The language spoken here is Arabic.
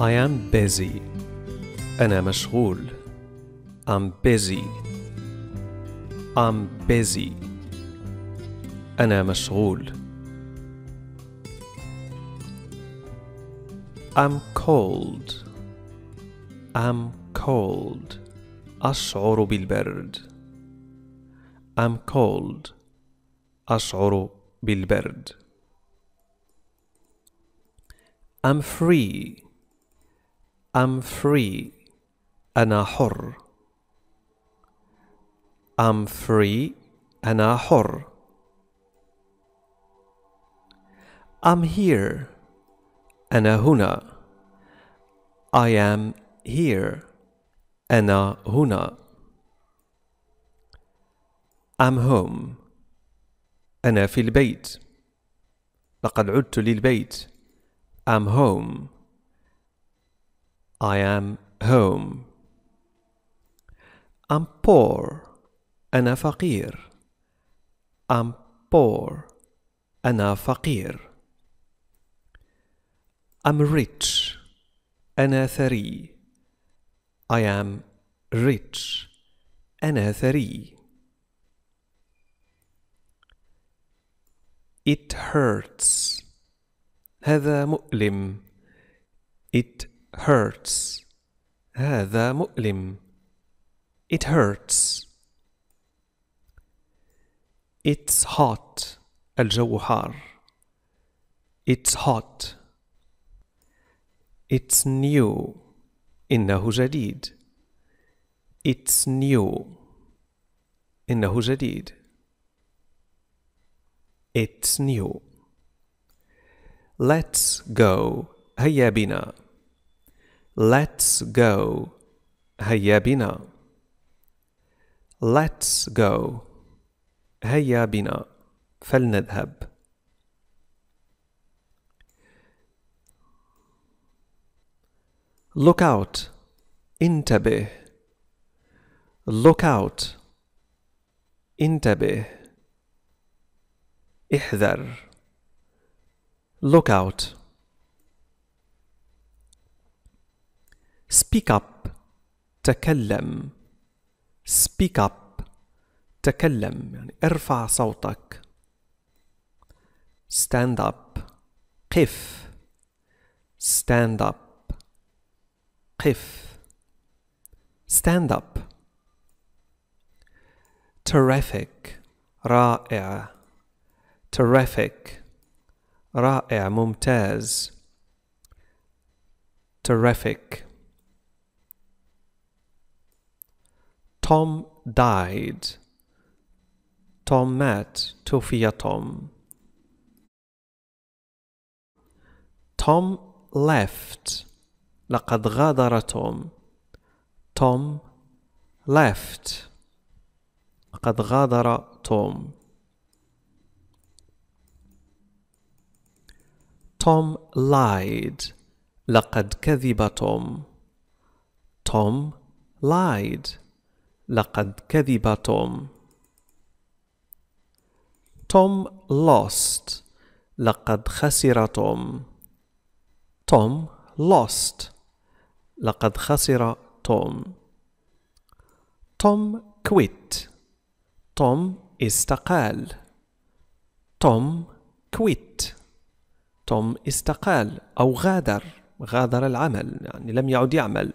I am busy. أنا مشغول. I'm busy. I'm busy. أنا مشغول. I'm cold. I'm cold. أشعر بالبرد. I'm cold. أشعر بالبرد. I'm free. I'm free أنا حر I'm free أنا حر I'm here أنا هنا I am here أنا هنا I'm home أنا في البيت لقد عدت للبيت I'm home I am home. I'm poor. أنا فقير. I'm poor. أنا فقير. I'm rich. أنا ثري. I am rich. أنا ثري. It hurts. هذا مؤلم. It hurts هذا مؤلم It hurts It's hot الجو حار It's hot It's new إنه جديد It's new إنه جديد It's new Let's go هيا بنا Let's go هيا بنا Let's go هيا بنا فلنذهب Look out انتبه Look out انتبه احذر Look out speak up تكلم speak up تكلم يعني ارفع صوتك stand up قف stand up قف stand up terrific رائع terrific رائع ممتاز terrific Tom died. توم مات توفي توم Tom left لقد غادر توم Tom left لقد غادر توم Tom lied لقد كذب توم Tom lied لقد كذب توم توم lost لقد خسر توم توم lost لقد خسر توم توم quit توم استقال توم quit توم استقال أو غادر غادر العمل يعني لم يعد يعمل